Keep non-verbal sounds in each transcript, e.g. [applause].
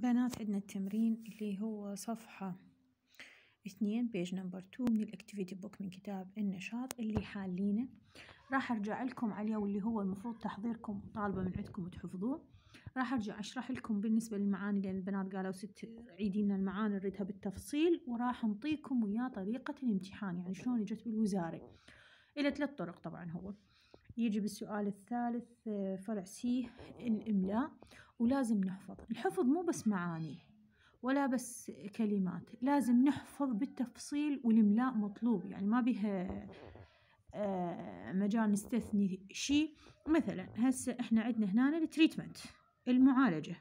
بنات عندنا التمرين اللي هو صفحة اثنين بيج نمبر تو من الاكتيفيتي بوك من كتاب النشاط اللي حالينه راح ارجع لكم عليه واللي هو المفروض تحضيركم طالبه من عندكم تحفظوه راح ارجع اشرح لكم بالنسبه للمعاني لان البنات قالوا ست عيدي المعاني نريدها بالتفصيل وراح نعطيكم وياه طريقه الامتحان يعني شلون اجت بالوزارة الى ثلاث طرق طبعا هو يجي بالسؤال الثالث آه، فرع سي الإملاء ولازم نحفظ الحفظ مو بس معاني ولا بس كلمات لازم نحفظ بالتفصيل والإملاء مطلوب يعني ما بها آه، مجال نستثني شيء مثلا هسه احنا عندنا هنا التريتمنت المعالجة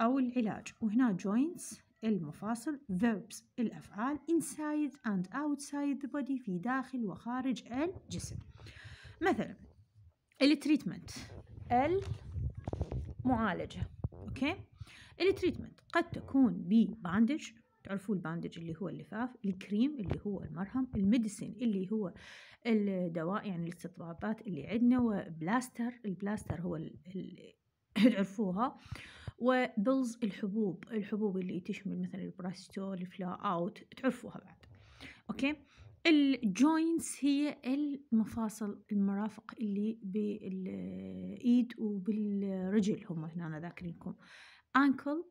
أو العلاج وهنا joints المفاصل verbs الأفعال inside and outside the body في داخل وخارج الجسم مثلا التريتمنت المعالجة أوكي التريتمنت قد تكون بباندج تعرفوا الباندج اللي هو اللفاف الكريم اللي هو المرهم الميديسين اللي هو الدواء يعني الاستطبابات اللي عندنا وبلاستر البلاستر هو اللي [laughs] تعرفوها وبلز الحبوب الحبوب اللي تشمل مثلا البراستول الفلا اوت تعرفوها بعد اوكي الجوينتس هي المفاصل المرافق اللي بالايد وبالرجل هم هنا ذاكرينكم انكل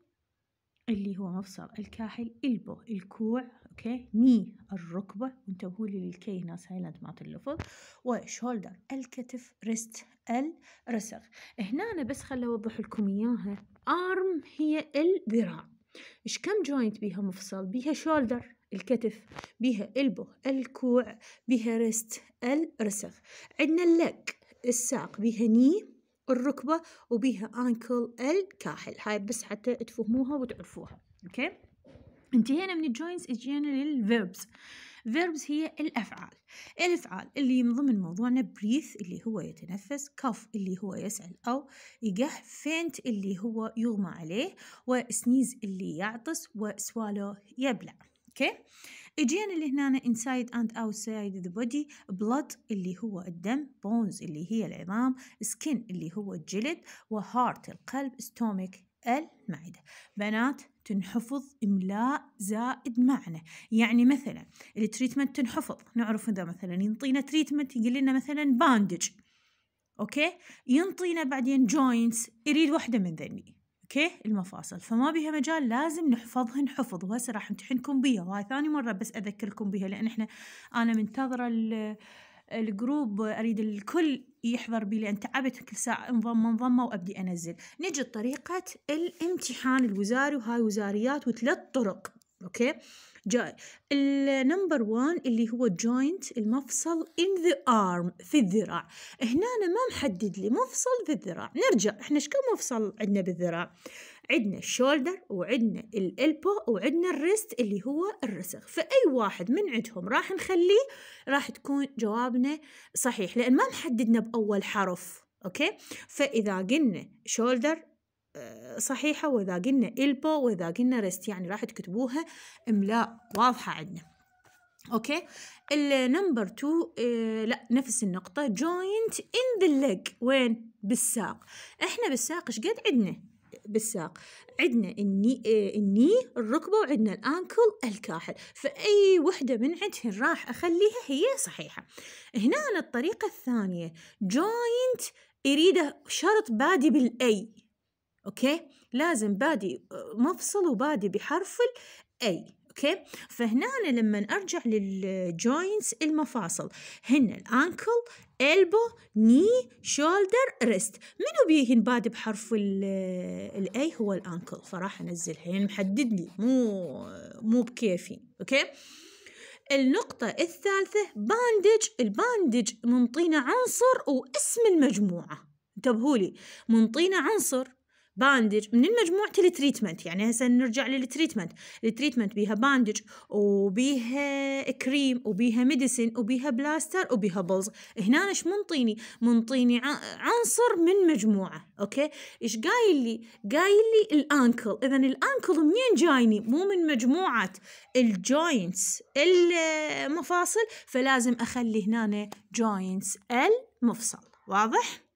اللي هو مفصل الكاحل البو الكوع اوكي ني الركبه انتبهوا لي للكي هنا سايلنت ما اللفظ وشولدر الكتف ريست الرسغ هنا أنا بس خل اوضح لكم اياها ارم هي الذراع إيش كم جوينت بيها مفصل بيها شولدر الكتف بيها البو الكوع بيها رست الرسغ عندنا اللك الساق بيها ني الركبة وبيها أنكل الكاحل هاي بس حتى تفهموها وتعرفوها أوكي انتهينا من الجوينتس اجينا للفيربس verbs هي الأفعال الأفعال اللي من ضمن موضوعنا breathe اللي هو يتنفس cough اللي هو يسعل أو يقح faint اللي هو يغمى عليه وسنيز اللي يعطس وسوالو يبلع اوكي okay. اجينا لهنا inside and outside the body blood اللي هو الدم bones اللي هي العظام skin اللي هو الجلد وهارت القلب stomach المعدة بنات تنحفظ إملاء زائد معنى يعني مثلا التريتمنت تنحفظ نعرف إذا مثلا ينطينا تريتمنت يقول لنا مثلا باندج أوكي ينطينا بعدين جوينتس يريد واحدة من ذني اوكي المفاصل فما بها مجال لازم نحفظها نحفظ وهسه راح امتحنكم بيها وهاي ثاني مره بس اذكركم بيها لان احنا انا منتظره الجروب اريد الكل يحضر بي لان تعبت كل ساعه انضم انضم وابدي انزل نجي لطريقه الامتحان الوزاري وهاي وزاريات وثلاث طرق اوكي جاي النمبر 1 اللي هو جوينت المفصل ان ذا ارم في الذراع هنا أنا ما محدد لي مفصل في الذراع نرجع احنا ايش كم مفصل عندنا بالذراع عندنا الشولدر وعندنا الالبو وعندنا الريست اللي هو الرسغ فاي واحد من عندهم راح نخليه راح تكون جوابنا صحيح لان ما محددنا باول حرف اوكي فاذا قلنا شولدر آه، صحيحه واذا قلنا البو واذا قلنا ريست يعني راح تكتبوها املاء واضحه عندنا اوكي النمبر 2 آه لا نفس النقطه جوينت ان ذا ليج وين بالساق احنا بالساق ايش قد عندنا بالساق عندنا الني الني إيه، الركبه وعندنا الانكل الكاحل فاي وحده من عندهن راح اخليها هي صحيحه هنا الطريقه الثانيه جوينت يريده شرط بادي بالاي اوكي لازم بادي مفصل وبادي بحرف الاي اوكي فهنا أنا لما ارجع للجوينتس المفاصل هن الانكل البو ني شولدر ريست منو بيهن باد بحرف الاي هو الانكل فراح انزل هين محدد لي مو مو بكيفي اوكي النقطة الثالثة باندج الباندج منطينا عنصر واسم المجموعة انتبهوا لي منطينا عنصر باندج من المجموع التريتمنت يعني هسه نرجع للتريتمنت التريتمنت بيها باندج وبيها كريم وبيها ميديسن وبيها بلاستر وبيها بلز هنا ايش منطيني منطيني عنصر من مجموعه اوكي ايش قايل لي قايل لي الانكل اذا الانكل منين جايني مو من مجموعه الجوينتس المفاصل فلازم اخلي هنا جوينتس المفصل واضح